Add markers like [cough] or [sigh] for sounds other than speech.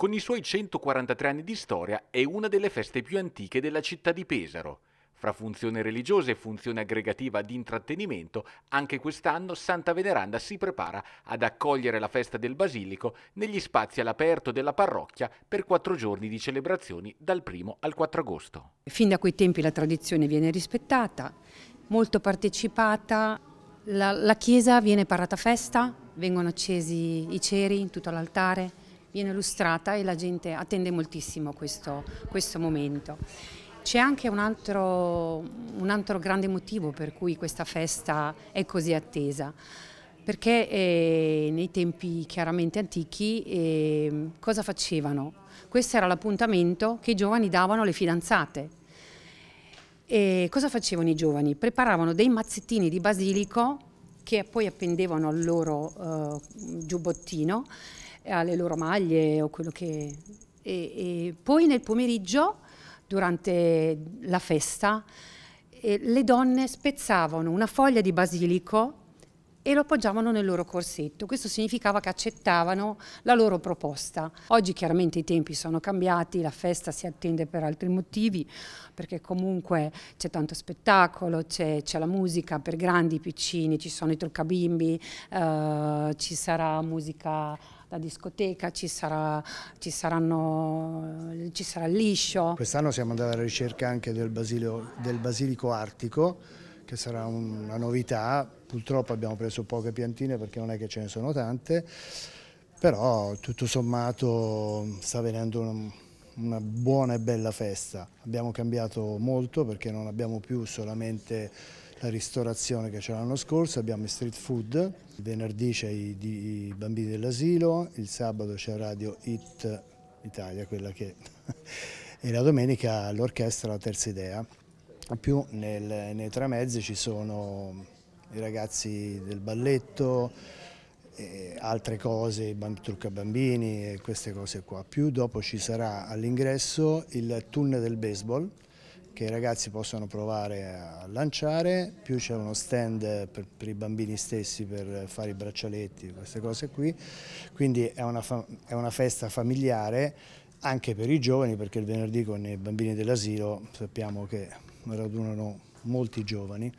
Con i suoi 143 anni di storia è una delle feste più antiche della città di Pesaro. Fra funzione religiosa e funzione aggregativa di intrattenimento, anche quest'anno Santa Veneranda si prepara ad accogliere la festa del Basilico negli spazi all'aperto della parrocchia per quattro giorni di celebrazioni dal 1 al 4 agosto. Fin da quei tempi la tradizione viene rispettata, molto partecipata, la, la chiesa viene parata festa, vengono accesi i ceri in tutto l'altare, viene lustrata e la gente attende moltissimo questo, questo momento. C'è anche un altro, un altro grande motivo per cui questa festa è così attesa perché eh, nei tempi chiaramente antichi eh, cosa facevano? Questo era l'appuntamento che i giovani davano alle fidanzate. E cosa facevano i giovani? Preparavano dei mazzettini di basilico che poi appendevano al loro eh, giubbottino eh, alle loro maglie o quello che... E, e poi nel pomeriggio, durante la festa, eh, le donne spezzavano una foglia di basilico e lo appoggiavano nel loro corsetto. Questo significava che accettavano la loro proposta. Oggi chiaramente i tempi sono cambiati, la festa si attende per altri motivi, perché comunque c'è tanto spettacolo, c'è, la musica per grandi, piccini, ci sono i truccabimbi, eh, ci sarà musica la discoteca, ci sarà, ci saranno, ci sarà il liscio. Quest'anno siamo andati alla ricerca anche del, basilio, del basilico artico, che sarà una novità, purtroppo abbiamo preso poche piantine perché non è che ce ne sono tante, però tutto sommato sta venendo... Una, una buona e bella festa. Abbiamo cambiato molto perché non abbiamo più solamente la ristorazione che c'era l'anno scorso, abbiamo street food, il venerdì c'è i, i bambini dell'asilo, il sabato c'è Radio Hit Italia, quella che... [laughs] e la domenica l'orchestra La Terza Idea. più nel, nei tre mezzi ci sono i ragazzi del balletto, altre cose, trucca bambini e queste cose qua. Più dopo ci sarà all'ingresso il tunnel del baseball che i ragazzi possono provare a lanciare, più c'è uno stand per, per, i bambini stessi per fare i braccialetti, queste cose qui, quindi è una, è una festa familiare anche per i giovani perché il venerdì con i bambini dell'asilo sappiamo che radunano molti giovani.